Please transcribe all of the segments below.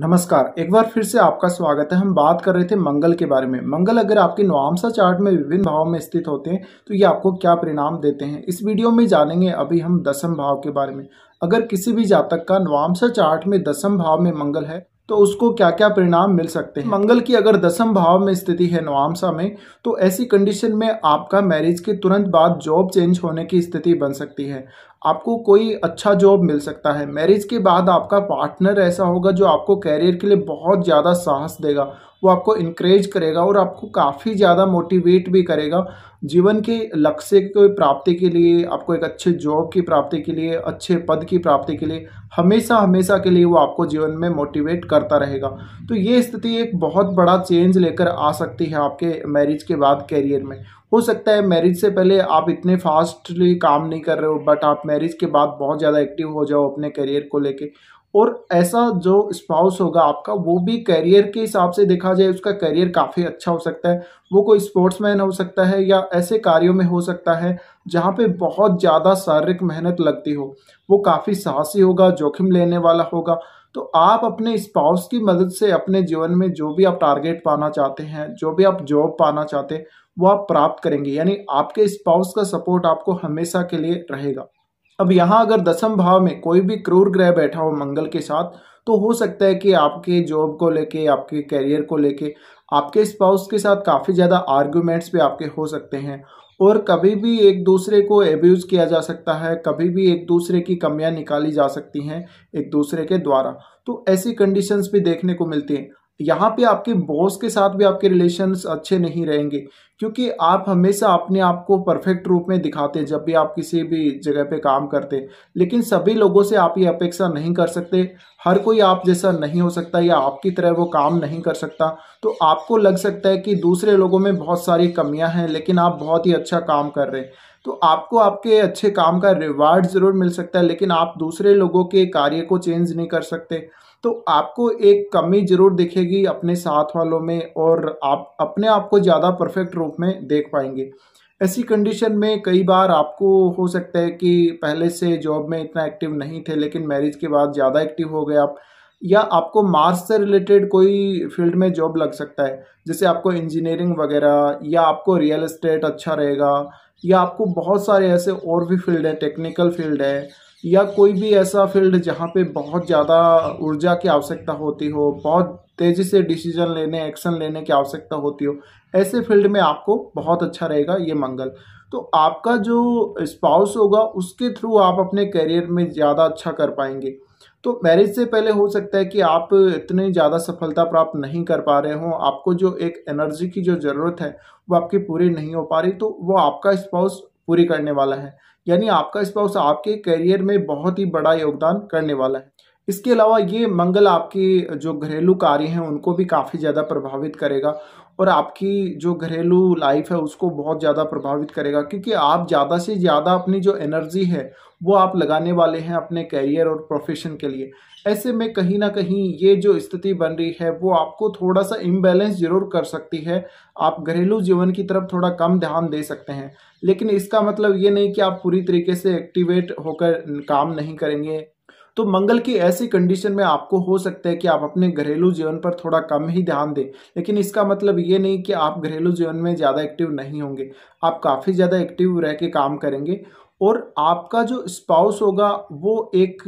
नमस्कार एक बार फिर से आपका स्वागत है हम बात कर रहे थे मंगल के बारे में मंगल अगर आपके नवामसा चार्ट में विभिन्न भाव में स्थित होते हैं तो ये आपको क्या परिणाम देते हैं इस वीडियो में जानेंगे अभी हम दसम भाव के बारे में अगर किसी भी जातक का नवामसा चार्ट में दसम भाव में मंगल है तो उसको क्या क्या परिणाम मिल सकते हैं मंगल की अगर दसम भाव में स्थिति है नवामसा में तो ऐसी कंडीशन में आपका मैरिज के तुरंत बाद जॉब चेंज होने की स्थिति बन सकती है आपको कोई अच्छा जॉब मिल सकता है मैरिज के बाद आपका पार्टनर ऐसा होगा जो आपको कैरियर के लिए बहुत ज़्यादा साहस देगा वो आपको इनक्रेज करेगा और आपको काफ़ी ज़्यादा मोटिवेट भी करेगा जीवन के लक्ष्य की प्राप्ति के लिए आपको एक अच्छे जॉब की प्राप्ति के लिए अच्छे पद की प्राप्ति के लिए हमेशा हमेशा के लिए वो आपको जीवन में मोटिवेट करता रहेगा तो ये स्थिति एक बहुत बड़ा चेंज लेकर आ सकती है आपके मैरिज के बाद कैरियर में हो सकता है मैरिज से पहले आप इतने फास्टली काम नहीं कर रहे हो बट आप मैरिज के बाद बहुत ज़्यादा एक्टिव हो जाओ अपने करियर को लेके और ऐसा जो स्पाउस होगा आपका वो भी करियर के हिसाब से देखा जाए उसका करियर काफ़ी अच्छा हो सकता है वो कोई स्पोर्ट्समैन हो सकता है या ऐसे कार्यों में हो सकता है जहाँ पे बहुत ज़्यादा शारीरिक मेहनत लगती हो वो काफ़ी साहसी होगा जोखिम लेने वाला होगा तो आप अपने स्पाउस की मदद से अपने जीवन में जो भी आप टारगेट पाना चाहते हैं जो भी आप जॉब पाना चाहते हैं वो आप प्राप्त करेंगे यानी आपके स्पाउस का सपोर्ट आपको हमेशा के लिए रहेगा अब यहाँ अगर दसम भाव में कोई भी क्रूर ग्रह बैठा हो मंगल के साथ तो हो सकता है कि आपके जॉब को लेके आपके करियर को लेके आपके स्पाउस के साथ काफ़ी ज़्यादा आर्ग्यूमेंट्स भी आपके हो सकते हैं और कभी भी एक दूसरे को एब्यूज़ किया जा सकता है कभी भी एक दूसरे की कमियां निकाली जा सकती हैं एक दूसरे के द्वारा तो ऐसी कंडीशंस भी देखने को मिलती हैं तो यहाँ पे आपके बॉस के साथ भी आपके रिलेशंस अच्छे नहीं रहेंगे क्योंकि आप हमेशा अपने आप को परफेक्ट रूप में दिखाते हैं जब भी आप किसी भी जगह पे काम करते लेकिन सभी लोगों से आप ये अपेक्षा नहीं कर सकते हर कोई आप जैसा नहीं हो सकता या आपकी तरह वो काम नहीं कर सकता तो आपको लग सकता है कि दूसरे लोगों में बहुत सारी कमियाँ हैं लेकिन आप बहुत ही अच्छा काम कर रहे हैं तो आपको आपके अच्छे काम का रिवार्ड ज़रूर मिल सकता है लेकिन आप दूसरे लोगों के कार्य को चेंज नहीं कर सकते तो आपको एक कमी ज़रूर दिखेगी अपने साथ वालों में और आप अपने आप को ज़्यादा परफेक्ट रूप में देख पाएंगे ऐसी कंडीशन में कई बार आपको हो सकता है कि पहले से जॉब में इतना एक्टिव नहीं थे लेकिन मैरिज के बाद ज़्यादा एक्टिव हो गए आप या आपको मार्स से रिलेटेड कोई फील्ड में जॉब लग सकता है जैसे आपको इंजीनियरिंग वगैरह या आपको रियल इस्टेट अच्छा रहेगा या आपको बहुत सारे ऐसे और भी फील्ड हैं टेक्निकल फील्ड है या कोई भी ऐसा फील्ड जहाँ पे बहुत ज़्यादा ऊर्जा की आवश्यकता होती हो बहुत तेज़ी से डिसीजन लेने एक्शन लेने की आवश्यकता होती हो ऐसे फील्ड में आपको बहुत अच्छा रहेगा ये मंगल तो आपका जो स्पाउस होगा उसके थ्रू आप अपने करियर में ज़्यादा अच्छा कर पाएंगे तो मैरिज से पहले हो सकता है कि आप इतनी ज़्यादा सफलता प्राप्त नहीं कर पा रहे हो आपको जो एक एनर्जी की जो ज़रूरत है वो आपकी पूरी नहीं हो पा रही तो वो आपका स्पाउस पूरी करने वाला है यानी आपका स्पाउस आपके करियर में बहुत ही बड़ा योगदान करने वाला है इसके अलावा ये मंगल आपके जो घरेलू कार्य हैं उनको भी काफ़ी ज़्यादा प्रभावित करेगा और आपकी जो घरेलू लाइफ है उसको बहुत ज़्यादा प्रभावित करेगा क्योंकि आप ज़्यादा से ज़्यादा अपनी जो एनर्जी है वो आप लगाने वाले हैं अपने करियर और प्रोफेशन के लिए ऐसे में कहीं ना कहीं ये जो स्थिति बन रही है वो आपको थोड़ा सा इम्बैलेंस जरूर कर सकती है आप घरेलू जीवन की तरफ थोड़ा कम ध्यान दे सकते हैं लेकिन इसका मतलब ये नहीं कि आप पूरी तरीके से एक्टिवेट होकर काम नहीं करेंगे तो मंगल की ऐसी कंडीशन में आपको हो सकता है कि आप अपने घरेलू जीवन पर थोड़ा कम ही ध्यान दें लेकिन इसका मतलब ये नहीं कि आप घरेलू जीवन में ज़्यादा एक्टिव नहीं होंगे आप काफ़ी ज़्यादा एक्टिव रह के काम करेंगे और आपका जो स्पाउस होगा वो एक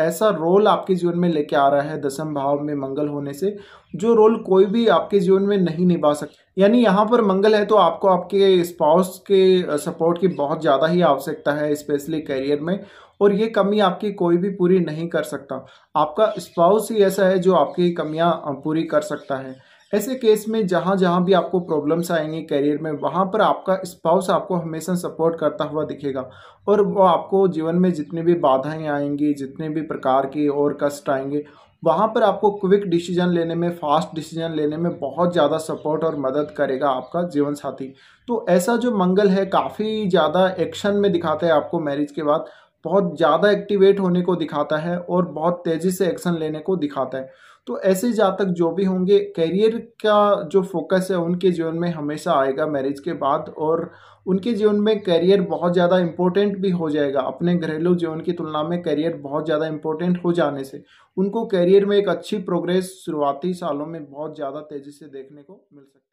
ऐसा रोल आपके जीवन में लेके आ रहा है दसम भाव में मंगल होने से जो रोल कोई भी आपके जीवन में नहीं निभा सकता यानी यहाँ पर मंगल है तो आपको आपके स्पाउस के सपोर्ट की बहुत ज़्यादा ही आवश्यकता है स्पेशली करियर में और ये कमी आपकी कोई भी पूरी नहीं कर सकता आपका स्पाउस ही ऐसा है जो आपकी कमियाँ पूरी कर सकता है ऐसे केस में जहाँ जहाँ भी आपको प्रॉब्लम्स आएंगी करियर में वहाँ पर आपका स्पाउस आपको हमेशा सपोर्ट करता हुआ दिखेगा और वो आपको जीवन में जितनी भी बाधाएं आएंगी जितने भी प्रकार की और कष्ट आएंगे वहाँ पर आपको क्विक डिसीजन लेने में फास्ट डिसीजन लेने में बहुत ज़्यादा सपोर्ट और मदद करेगा आपका जीवन साथी तो ऐसा जो मंगल है काफ़ी ज़्यादा एक्शन में दिखाता है आपको मैरिज के बाद बहुत ज़्यादा एक्टिवेट होने को दिखाता है और बहुत तेज़ी से एक्शन लेने को दिखाता है तो ऐसे जातक जो भी होंगे कैरियर का जो फोकस है उनके जीवन में हमेशा आएगा मैरिज के बाद और उनके जीवन में करियर बहुत ज़्यादा इम्पोर्टेंट भी हो जाएगा अपने घरेलू जीवन की तुलना में करियर बहुत ज़्यादा इम्पोर्टेंट हो जाने से उनको करियर में एक अच्छी प्रोग्रेस शुरुआती सालों में बहुत ज़्यादा तेज़ी से देखने को मिल सकती है